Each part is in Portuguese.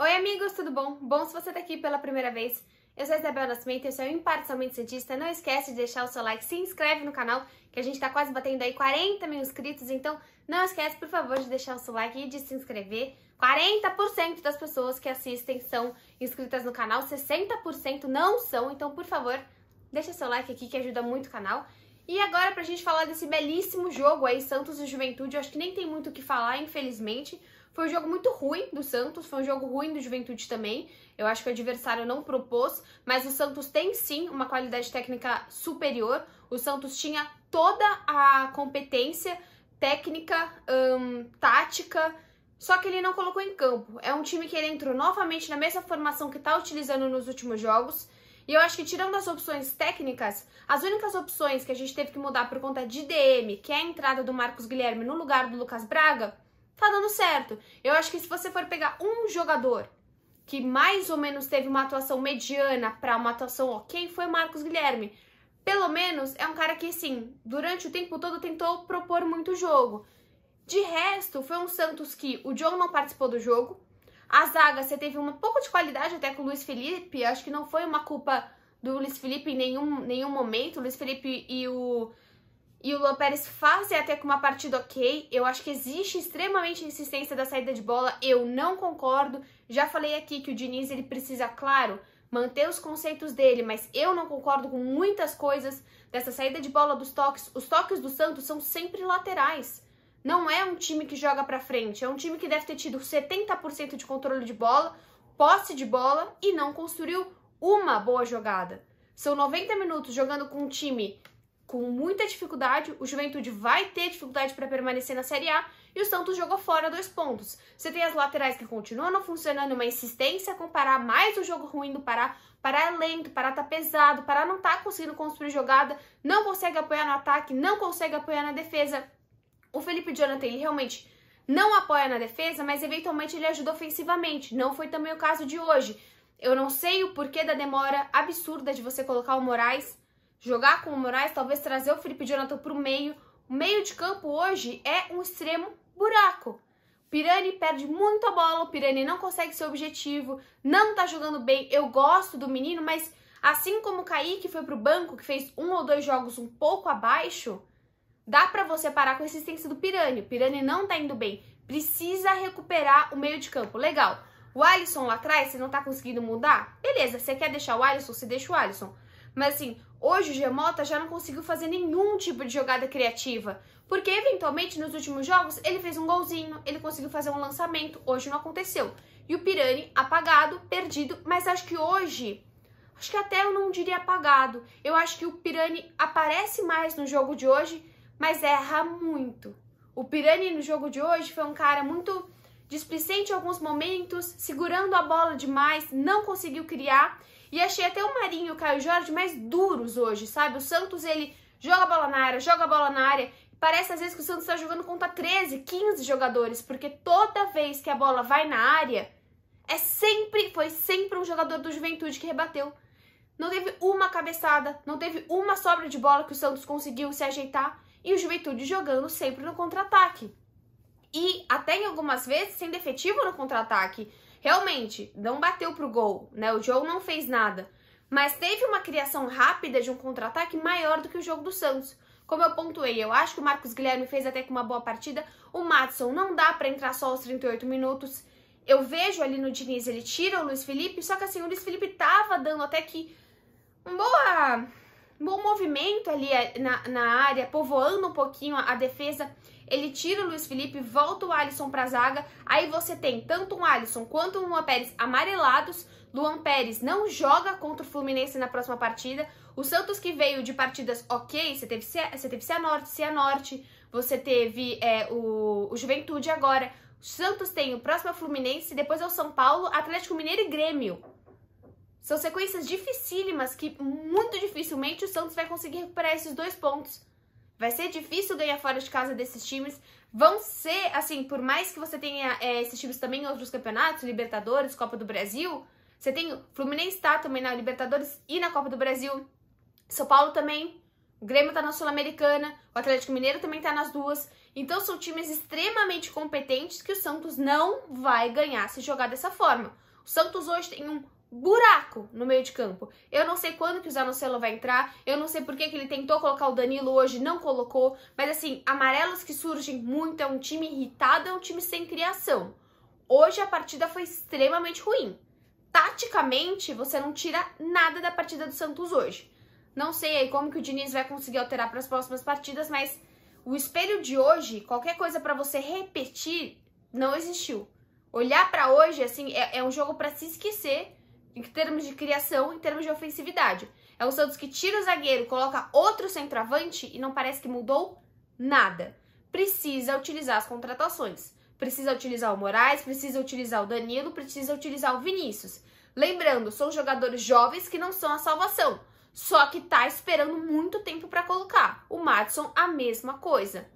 Oi amigos, tudo bom? Bom se você está aqui pela primeira vez. Eu sou Isabel Nascimento, eu sou imparcialmente cientista. Não esquece de deixar o seu like, se inscreve no canal, que a gente está quase batendo aí 40 mil inscritos, então não esquece, por favor, de deixar o seu like e de se inscrever. 40% das pessoas que assistem são inscritas no canal, 60% não são, então por favor, deixa seu like aqui que ajuda muito o canal. E agora pra gente falar desse belíssimo jogo aí, Santos e Juventude, eu acho que nem tem muito o que falar, infelizmente, foi um jogo muito ruim do Santos, foi um jogo ruim do Juventude também. Eu acho que o adversário não propôs, mas o Santos tem sim uma qualidade técnica superior. O Santos tinha toda a competência técnica, hum, tática, só que ele não colocou em campo. É um time que ele entrou novamente na mesma formação que está utilizando nos últimos jogos. E eu acho que tirando as opções técnicas, as únicas opções que a gente teve que mudar por conta de DM, que é a entrada do Marcos Guilherme no lugar do Lucas Braga, tá dando certo. Eu acho que se você for pegar um jogador que mais ou menos teve uma atuação mediana para uma atuação ok, foi o Marcos Guilherme. Pelo menos é um cara que, sim, durante o tempo todo tentou propor muito jogo. De resto, foi um Santos que o John não participou do jogo. A zaga, você teve um pouco de qualidade até com o Luiz Felipe. Acho que não foi uma culpa do Luiz Felipe em nenhum, nenhum momento. O Luiz Felipe e o e o Luan Pérez faz até com uma partida ok. Eu acho que existe extremamente insistência da saída de bola. Eu não concordo. Já falei aqui que o Diniz ele precisa, claro, manter os conceitos dele, mas eu não concordo com muitas coisas dessa saída de bola dos toques. Os toques do Santos são sempre laterais. Não é um time que joga para frente, é um time que deve ter tido 70% de controle de bola, posse de bola e não construiu uma boa jogada. São 90 minutos jogando com um time com muita dificuldade, o Juventude vai ter dificuldade para permanecer na Série A e o Santos jogou fora dois pontos. Você tem as laterais que continuam não funcionando, uma insistência com o Pará, mais o jogo ruim do Pará. Pará é lento, Pará tá pesado, Pará não tá conseguindo construir jogada, não consegue apoiar no ataque, não consegue apoiar na defesa. O Felipe Jonathan, ele realmente não apoia na defesa, mas eventualmente ele ajuda ofensivamente. Não foi também o caso de hoje. Eu não sei o porquê da demora absurda de você colocar o Moraes jogar com o Moraes, talvez trazer o Felipe Jonathan para o meio. O meio de campo hoje é um extremo buraco. Pirani perde muito a bola, o Pirani não consegue seu objetivo, não tá jogando bem. Eu gosto do menino, mas assim como o Kaique foi pro banco, que fez um ou dois jogos um pouco abaixo, dá para você parar com a existência do Pirani. O Pirani não tá indo bem, precisa recuperar o meio de campo. Legal. O Alisson lá atrás, você não tá conseguindo mudar? Beleza, você quer deixar o Alisson, você deixa o Alisson. Mas assim, Hoje o Gemota já não conseguiu fazer nenhum tipo de jogada criativa, porque eventualmente nos últimos jogos ele fez um golzinho, ele conseguiu fazer um lançamento, hoje não aconteceu. E o Pirani apagado, perdido, mas acho que hoje, acho que até eu não diria apagado. Eu acho que o Pirani aparece mais no jogo de hoje, mas erra muito. O Pirani no jogo de hoje foi um cara muito displicente em alguns momentos, segurando a bola demais, não conseguiu criar e achei até o Marinho e o Caio Jorge mais duros hoje, sabe? O Santos, ele joga a bola na área, joga a bola na área. Parece às vezes que o Santos está jogando contra 13, 15 jogadores, porque toda vez que a bola vai na área, é sempre, foi sempre um jogador do Juventude que rebateu. Não teve uma cabeçada, não teve uma sobra de bola que o Santos conseguiu se ajeitar e o Juventude jogando sempre no contra-ataque. E até em algumas vezes sendo efetivo no contra-ataque. Realmente, não bateu pro gol, né? O Joe não fez nada. Mas teve uma criação rápida de um contra-ataque maior do que o jogo do Santos. Como eu pontuei, eu acho que o Marcos Guilherme fez até com uma boa partida. O Matson não dá para entrar só aos 38 minutos. Eu vejo ali no Diniz, ele tira o Luiz Felipe, só que assim, o Luiz Felipe tava dando até que um boa, um bom movimento ali eh, na, na área, povoando um pouquinho a, a defesa ele tira o Luiz Felipe, volta o Alisson pra zaga, aí você tem tanto um Alisson quanto um Luan Pérez amarelados, Luan Pérez não joga contra o Fluminense na próxima partida, o Santos que veio de partidas ok, você teve, você teve Cianorte, Cianorte, você teve é, o, o Juventude agora, o Santos tem o próximo Fluminense, depois é o São Paulo, Atlético Mineiro e Grêmio. São sequências dificílimas que muito dificilmente o Santos vai conseguir recuperar esses dois pontos. Vai ser difícil ganhar fora de casa desses times. Vão ser, assim, por mais que você tenha é, esses times também em outros campeonatos, Libertadores, Copa do Brasil, você tem Fluminense está também na Libertadores e na Copa do Brasil. São Paulo também. O Grêmio tá na Sul-Americana, o Atlético Mineiro também tá nas duas. Então são times extremamente competentes que o Santos não vai ganhar se jogar dessa forma. O Santos hoje tem um buraco no meio de campo. Eu não sei quando que o Zanocelo vai entrar, eu não sei por que ele tentou colocar o Danilo hoje, não colocou, mas assim, amarelos que surgem muito, é um time irritado, é um time sem criação. Hoje a partida foi extremamente ruim. Taticamente, você não tira nada da partida do Santos hoje. Não sei aí como que o Diniz vai conseguir alterar para as próximas partidas, mas o espelho de hoje, qualquer coisa para você repetir, não existiu. Olhar para hoje, assim, é, é um jogo para se esquecer em termos de criação, em termos de ofensividade. É o Santos que tira o zagueiro, coloca outro centroavante e não parece que mudou nada. Precisa utilizar as contratações. Precisa utilizar o Moraes, precisa utilizar o Danilo, precisa utilizar o Vinícius. Lembrando, são jogadores jovens que não são a salvação. Só que tá esperando muito tempo para colocar. O Madison, a mesma coisa.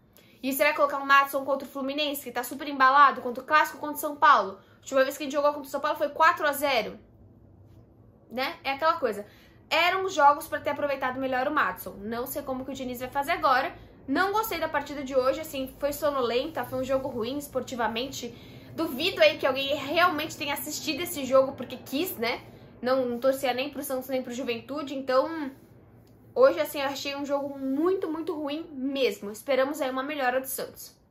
E será colocar o Madison contra o Fluminense, que tá super embalado, contra o Clássico, contra o São Paulo? A última vez que a gente jogou contra o São Paulo foi 4 a 0 né? É aquela coisa. Eram jogos para ter aproveitado melhor o Matson. Não sei como que o Diniz vai fazer agora. Não gostei da partida de hoje, assim, foi sonolenta, foi um jogo ruim esportivamente. Duvido aí que alguém realmente tenha assistido esse jogo porque quis, né? Não, não torcia nem pro Santos nem pro Juventude, então hoje assim eu achei um jogo muito, muito ruim mesmo. Esperamos aí uma melhora do Santos.